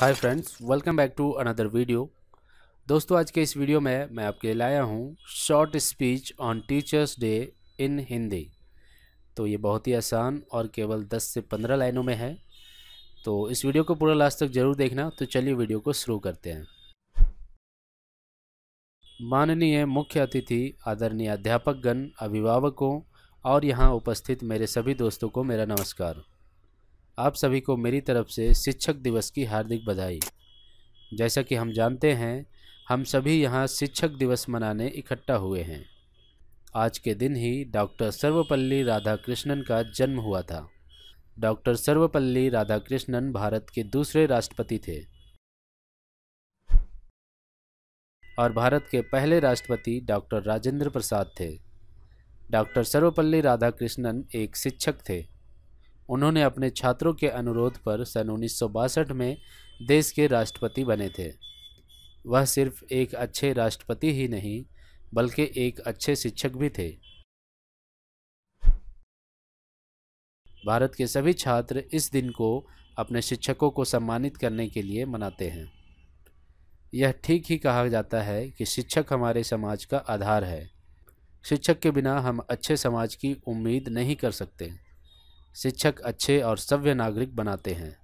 hi friends welcome back to another video दोस्तों आज के इस वीडियो में मैं आपके लाया हूँ short speech on teachers day in Hindi तो ये बहुत ही आसान और केवल 10 से 15 लाइनों में है तो इस वीडियो को पूरा लास्ट तक ज़रूर देखना तो चलिए वीडियो को शुरू करते हैं माननीय मुख्य अतिथि आदरणीय अध्यापकगण अभिभावकों और यहाँ उपस्थित मेरे सभी दोस्तों को मेरा नमस्कार आप सभी को मेरी तरफ से शिक्षक दिवस की हार्दिक बधाई जैसा कि हम जानते हैं हम सभी यहाँ शिक्षक दिवस मनाने इकट्ठा हुए हैं आज के दिन ही डॉक्टर सर्वपल्ली राधाकृष्णन का जन्म हुआ था डॉक्टर सर्वपल्ली राधाकृष्णन भारत के दूसरे राष्ट्रपति थे और भारत के पहले राष्ट्रपति डॉक्टर राजेंद्र प्रसाद थे डॉक्टर सर्वपल्ली राधाकृष्णन एक शिक्षक थे उन्होंने अपने छात्रों के अनुरोध पर सन उन्नीस में देश के राष्ट्रपति बने थे वह सिर्फ एक अच्छे राष्ट्रपति ही नहीं बल्कि एक अच्छे शिक्षक भी थे भारत के सभी छात्र इस दिन को अपने शिक्षकों को सम्मानित करने के लिए मनाते हैं यह ठीक ही कहा जाता है कि शिक्षक हमारे समाज का आधार है शिक्षक के बिना हम अच्छे समाज की उम्मीद नहीं कर सकते शिक्षक अच्छे और सभ्य नागरिक बनाते हैं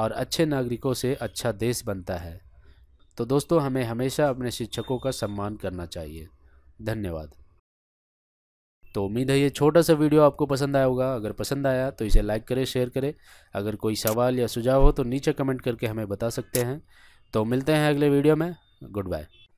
और अच्छे नागरिकों से अच्छा देश बनता है तो दोस्तों हमें हमेशा अपने शिक्षकों का सम्मान करना चाहिए धन्यवाद तो उम्मीद है ये छोटा सा वीडियो आपको पसंद आया होगा अगर पसंद आया तो इसे लाइक करें शेयर करें अगर कोई सवाल या सुझाव हो तो नीचे कमेंट करके हमें बता सकते हैं तो मिलते हैं अगले वीडियो में गुड बाय